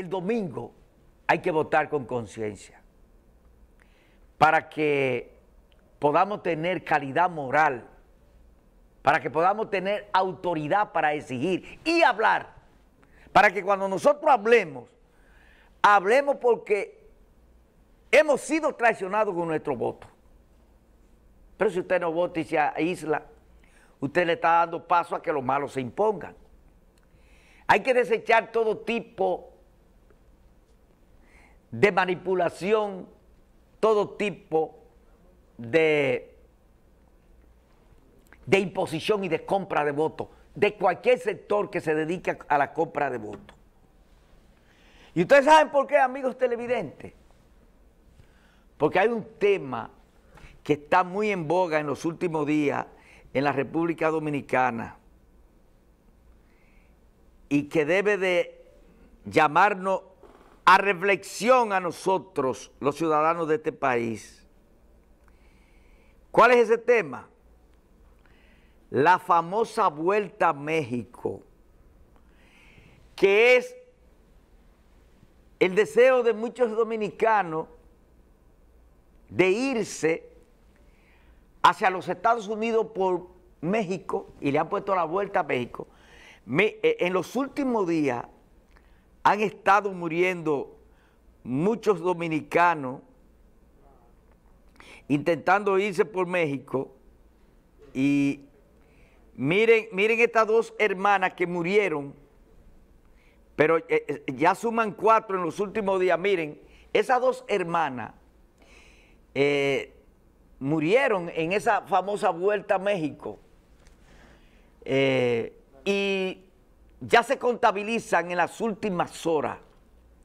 el domingo hay que votar con conciencia para que podamos tener calidad moral, para que podamos tener autoridad para exigir y hablar, para que cuando nosotros hablemos, hablemos porque hemos sido traicionados con nuestro voto. Pero si usted no vota y se aísla, usted le está dando paso a que los malos se impongan. Hay que desechar todo tipo de manipulación, todo tipo de, de imposición y de compra de votos, de cualquier sector que se dedique a la compra de votos. Y ustedes saben por qué, amigos televidentes. Porque hay un tema que está muy en boga en los últimos días en la República Dominicana y que debe de llamarnos a reflexión a nosotros, los ciudadanos de este país. ¿Cuál es ese tema? La famosa Vuelta a México, que es el deseo de muchos dominicanos de irse hacia los Estados Unidos por México y le han puesto la vuelta a México. Eh, en los últimos días han estado muriendo muchos dominicanos intentando irse por México y miren, miren estas dos hermanas que murieron, pero eh, eh, ya suman cuatro en los últimos días, miren, esas dos hermanas eh, murieron en esa famosa vuelta a México y ya se contabilizan en las últimas horas.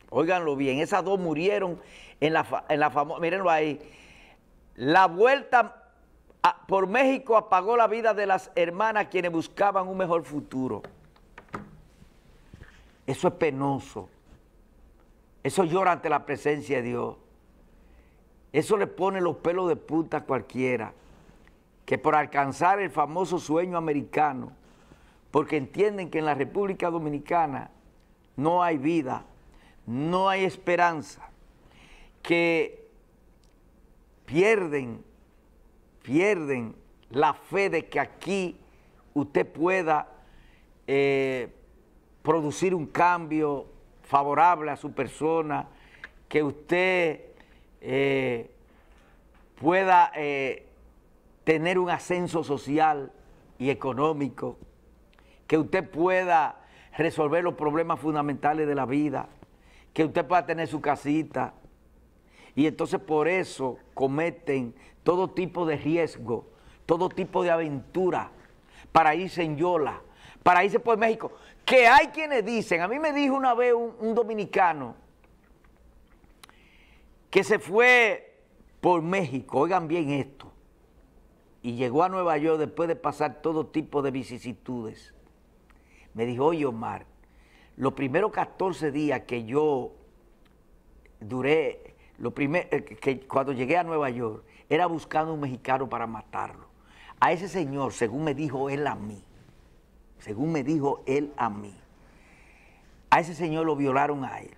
Óiganlo bien, esas dos murieron en la, famosa, mírenlo ahí. La vuelta por México apagó la vida de las hermanas quienes buscaban un mejor futuro. Eso es penoso. Eso llora ante la presencia de Dios. Eso le pone los pelos de punta a cualquiera que por alcanzar el famoso sueño americano porque entienden que en la República Dominicana no hay vida, no hay esperanza, que pierden, pierden la fe de que aquí usted pueda eh, producir un cambio favorable a su persona, que usted eh, pueda eh, tener un ascenso social y económico que usted pueda resolver los problemas fundamentales de la vida, que usted pueda tener su casita. Y entonces por eso cometen todo tipo de riesgo, todo tipo de aventura para irse en Yola, para irse por México. Que hay quienes dicen, a mí me dijo una vez un, un dominicano que se fue por México, oigan bien esto, y llegó a Nueva York después de pasar todo tipo de vicisitudes me dijo, oye Omar, los primeros 14 días que yo duré, lo primer, eh, que cuando llegué a Nueva York, era buscando un mexicano para matarlo. A ese señor, según me dijo él a mí, según me dijo él a mí, a ese señor lo violaron a él.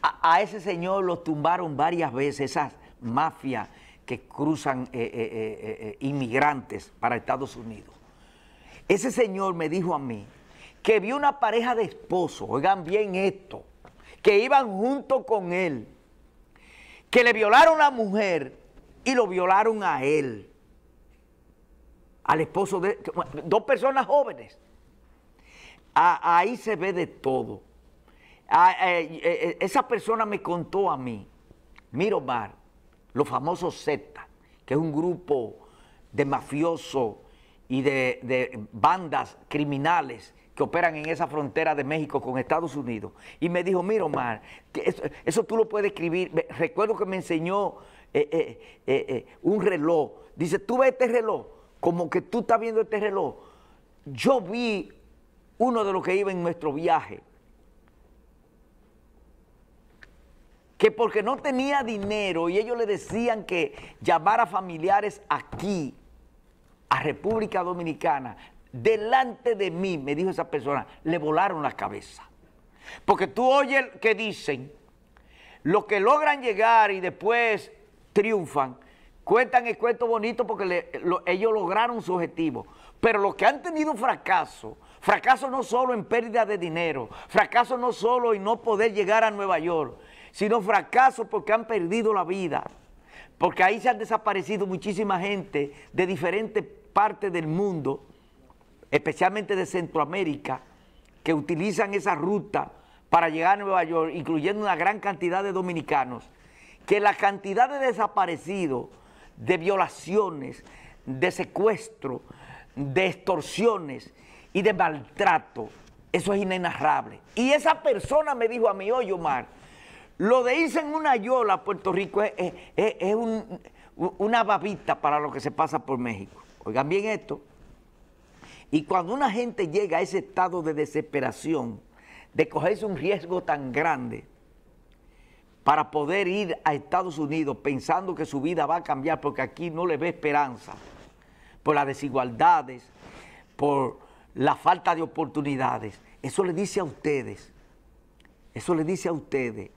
A, ese señor lo tumbaron varias veces, esas mafias que cruzan eh, eh, inmigrantes para Estados Unidos. Ese señor me dijo a mí que vio una pareja de esposos, oigan bien esto, que iban junto con él, que le violaron a la mujer y lo violaron a él, al esposo de dos personas jóvenes. ahí se ve de todo. Eh, eh, eh, esa persona me contó a mí, Miro mar, los famosos Z, que es un grupo de mafiosos y de, bandas criminales que operan en esa frontera de México con Estados Unidos. Y me dijo, mira Omar, eso, tú lo puedes escribir. Recuerdo que me enseñó eh, eh, eh, un reloj. Dice, tú ves este reloj, como que tú estás viendo este reloj. Yo vi uno de los que iba en nuestro viaje, que porque no tenía dinero y ellos le decían que llamara familiares aquí a República Dominicana, delante de mí, me dijo esa persona, le volaron la cabeza. Porque tú oyes que dicen, los que logran llegar y después triunfan, cuentan el cuento bonito porque ellos lograron su objetivo. Pero los que han tenido fracaso, fracaso no solo en pérdida de dinero, fracaso no solo en no poder llegar a Nueva York, sino fracaso porque han perdido la vida, porque ahí se han desaparecido muchísima gente de diferentes partes del mundo, especialmente de Centroamérica, que utilizan esa ruta para llegar a Nueva York, incluyendo una gran cantidad de dominicanos, que la cantidad de desaparecidos, de violaciones, de secuestro, de extorsiones y de maltrato, eso es inenarrable. Y esa persona me dijo a mí, oye Omar, lo de irse en una yola a Puerto Rico es, una babita para lo que se pasa por México. Oigan bien esto. Y cuando una gente llega a ese estado de desesperación, de cogerse un riesgo tan grande para poder ir a Estados Unidos pensando que su vida va a cambiar porque aquí no le ve esperanza, por las desigualdades, por la falta de oportunidades. Eso le dice a ustedes, eso le dice a ustedes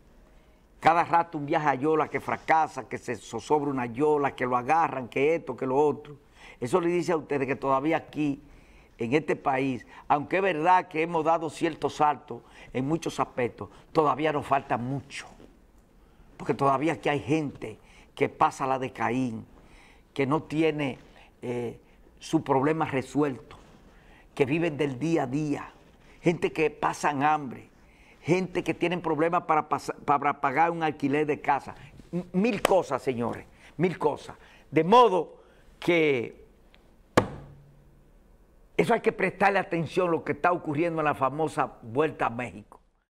cada rato un viaje a Yola que fracasa, que se zozobra una Yola, que lo agarran, que esto, que lo otro. Eso le dice a ustedes que todavía aquí, en este país, aunque es verdad que hemos dado ciertos saltos en muchos aspectos, todavía nos falta mucho. Porque todavía aquí hay gente que pasa la de Caín, que no tiene eh, su problema resuelto, que viven del día a día, gente que pasan hambre, gente que tienen problemas para, para pagar un alquiler de casa. Mil cosas, señores, mil cosas. De modo que eso hay que prestarle atención a lo que está ocurriendo en la famosa Vuelta a México.